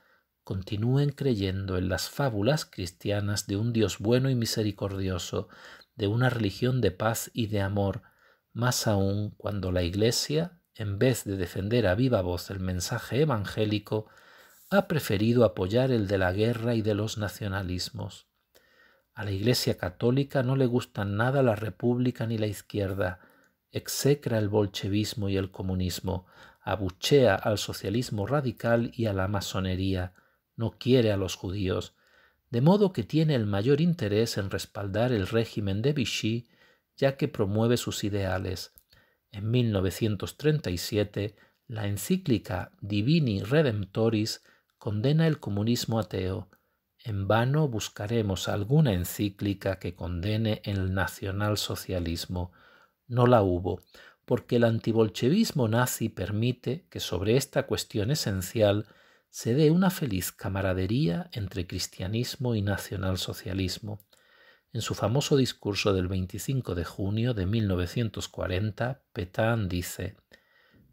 continúen creyendo en las fábulas cristianas de un Dios bueno y misericordioso, de una religión de paz y de amor, más aún cuando la Iglesia, en vez de defender a viva voz el mensaje evangélico, ha preferido apoyar el de la guerra y de los nacionalismos. A la Iglesia Católica no le gustan nada la República ni la izquierda. Execra el bolchevismo y el comunismo. Abuchea al socialismo radical y a la masonería. No quiere a los judíos. De modo que tiene el mayor interés en respaldar el régimen de Vichy, ya que promueve sus ideales. En 1937, la encíclica Divini Redemptoris condena el comunismo ateo en vano buscaremos alguna encíclica que condene el nacionalsocialismo. No la hubo, porque el antibolchevismo nazi permite que sobre esta cuestión esencial se dé una feliz camaradería entre cristianismo y nacionalsocialismo. En su famoso discurso del 25 de junio de 1940, Petain dice,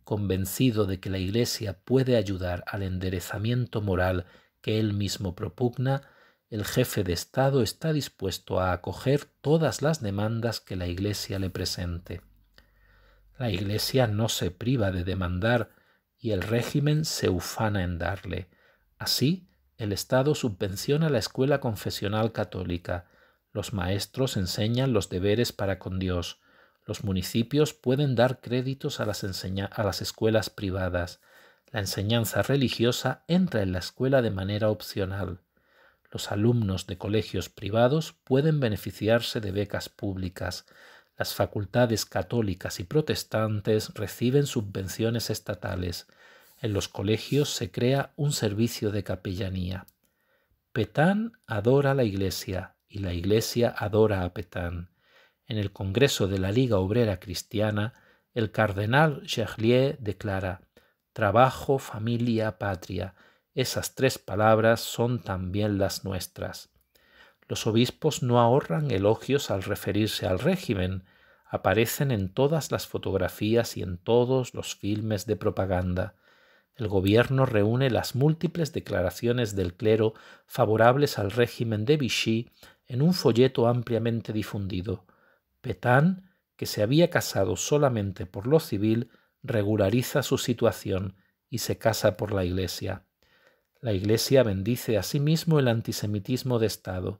Convencido de que la Iglesia puede ayudar al enderezamiento moral que él mismo propugna, el jefe de Estado está dispuesto a acoger todas las demandas que la Iglesia le presente. La Iglesia no se priva de demandar y el régimen se ufana en darle. Así, el Estado subvenciona la escuela confesional católica, los maestros enseñan los deberes para con Dios, los municipios pueden dar créditos a las, a las escuelas privadas, la enseñanza religiosa entra en la escuela de manera opcional. Los alumnos de colegios privados pueden beneficiarse de becas públicas. Las facultades católicas y protestantes reciben subvenciones estatales. En los colegios se crea un servicio de capellanía. Petán adora a la Iglesia y la Iglesia adora a Petán. En el Congreso de la Liga Obrera Cristiana, el cardenal Gerlier declara Trabajo, familia, patria. Esas tres palabras son también las nuestras. Los obispos no ahorran elogios al referirse al régimen. Aparecen en todas las fotografías y en todos los filmes de propaganda. El gobierno reúne las múltiples declaraciones del clero favorables al régimen de Vichy en un folleto ampliamente difundido. Petán, que se había casado solamente por lo civil, regulariza su situación y se casa por la Iglesia. La Iglesia bendice asimismo sí el antisemitismo de Estado.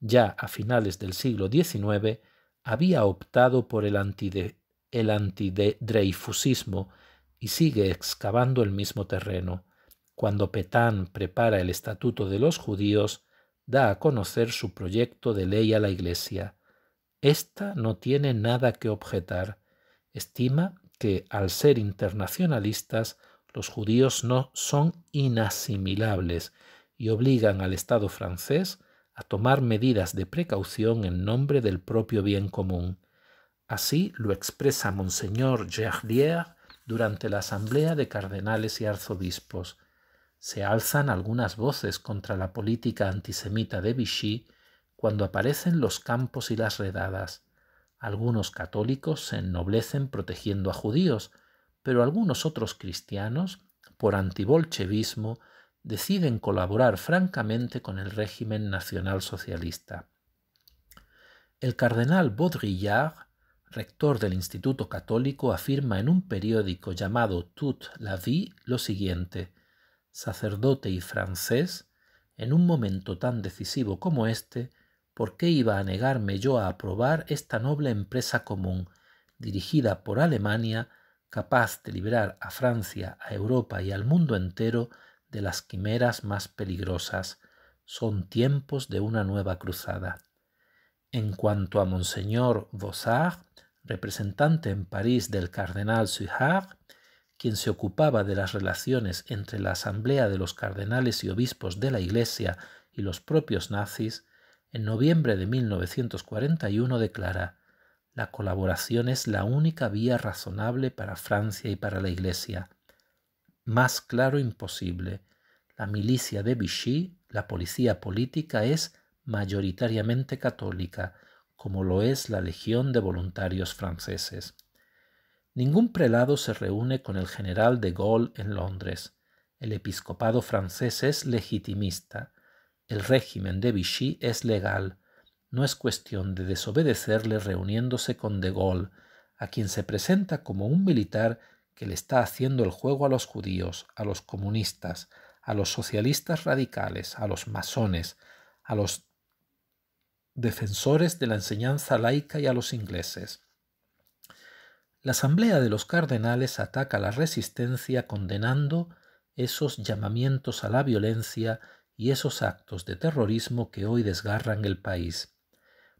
Ya a finales del siglo XIX había optado por el, anti el antidreifusismo y sigue excavando el mismo terreno. Cuando Petán prepara el Estatuto de los Judíos, da a conocer su proyecto de ley a la Iglesia. Esta no tiene nada que objetar. Estima que, al ser internacionalistas, los judíos no son inasimilables y obligan al Estado francés a tomar medidas de precaución en nombre del propio bien común. Así lo expresa Monseñor Gerlier durante la Asamblea de Cardenales y Arzobispos. Se alzan algunas voces contra la política antisemita de Vichy cuando aparecen los campos y las redadas. Algunos católicos se ennoblecen protegiendo a judíos, pero algunos otros cristianos, por antibolchevismo, deciden colaborar francamente con el régimen nacionalsocialista. El cardenal Baudrillard, rector del Instituto Católico, afirma en un periódico llamado Toute la vie lo siguiente: sacerdote y francés, en un momento tan decisivo como este, ¿por qué iba a negarme yo a aprobar esta noble empresa común, dirigida por Alemania, capaz de liberar a Francia, a Europa y al mundo entero de las quimeras más peligrosas? Son tiempos de una nueva cruzada. En cuanto a Monseñor Vossard, representante en París del cardenal Suhard, quien se ocupaba de las relaciones entre la Asamblea de los Cardenales y Obispos de la Iglesia y los propios nazis, en noviembre de 1941 declara, la colaboración es la única vía razonable para Francia y para la Iglesia. Más claro imposible. La milicia de Vichy, la policía política, es mayoritariamente católica, como lo es la Legión de Voluntarios franceses. Ningún prelado se reúne con el general de Gaulle en Londres. El episcopado francés es legitimista. El régimen de Vichy es legal. No es cuestión de desobedecerle reuniéndose con de Gaulle, a quien se presenta como un militar que le está haciendo el juego a los judíos, a los comunistas, a los socialistas radicales, a los masones, a los defensores de la enseñanza laica y a los ingleses. La Asamblea de los Cardenales ataca la resistencia condenando esos llamamientos a la violencia y esos actos de terrorismo que hoy desgarran el país.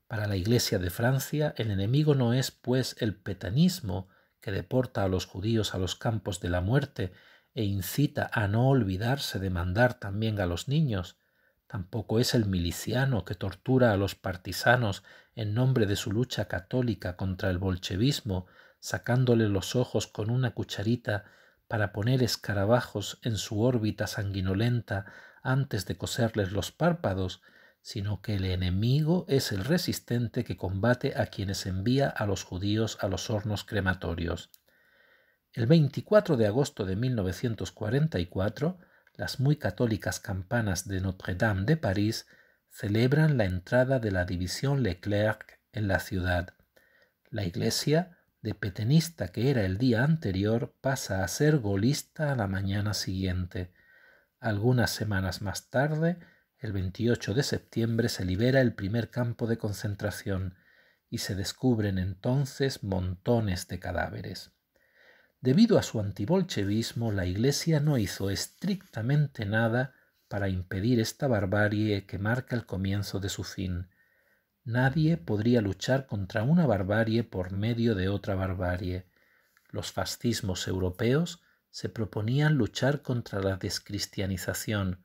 Para la Iglesia de Francia el enemigo no es, pues, el petanismo que deporta a los judíos a los campos de la muerte e incita a no olvidarse de mandar también a los niños, tampoco es el miliciano que tortura a los partisanos en nombre de su lucha católica contra el bolchevismo, sacándole los ojos con una cucharita para poner escarabajos en su órbita sanguinolenta antes de coserles los párpados, sino que el enemigo es el resistente que combate a quienes envía a los judíos a los hornos crematorios. El 24 de agosto de 1944, las muy católicas campanas de Notre-Dame de París celebran la entrada de la división Leclerc en la ciudad. La iglesia, de petenista que era el día anterior, pasa a ser golista a la mañana siguiente. Algunas semanas más tarde, el 28 de septiembre, se libera el primer campo de concentración y se descubren entonces montones de cadáveres. Debido a su antibolchevismo, la Iglesia no hizo estrictamente nada para impedir esta barbarie que marca el comienzo de su fin. Nadie podría luchar contra una barbarie por medio de otra barbarie. Los fascismos europeos se proponían luchar contra la descristianización,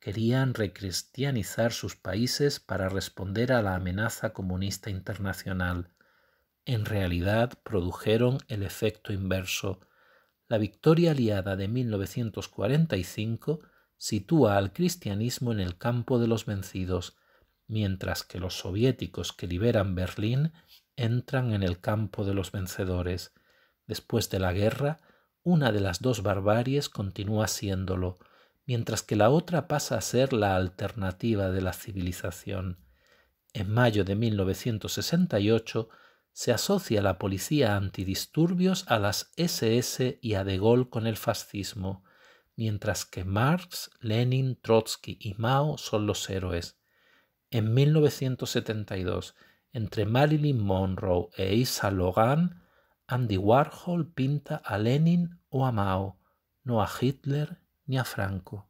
querían recristianizar sus países para responder a la amenaza comunista internacional. En realidad produjeron el efecto inverso. La victoria aliada de 1945 sitúa al cristianismo en el campo de los vencidos, mientras que los soviéticos que liberan Berlín entran en el campo de los vencedores. Después de la guerra, una de las dos barbaries continúa siéndolo, mientras que la otra pasa a ser la alternativa de la civilización. En mayo de 1968 se asocia la policía antidisturbios a las SS y a De Gaulle con el fascismo, mientras que Marx, Lenin, Trotsky y Mao son los héroes. En 1972, entre Marilyn Monroe e Isa Logan, Andy Warhol pinta a Lenin o a Mao, no a Hitler ni a Franco.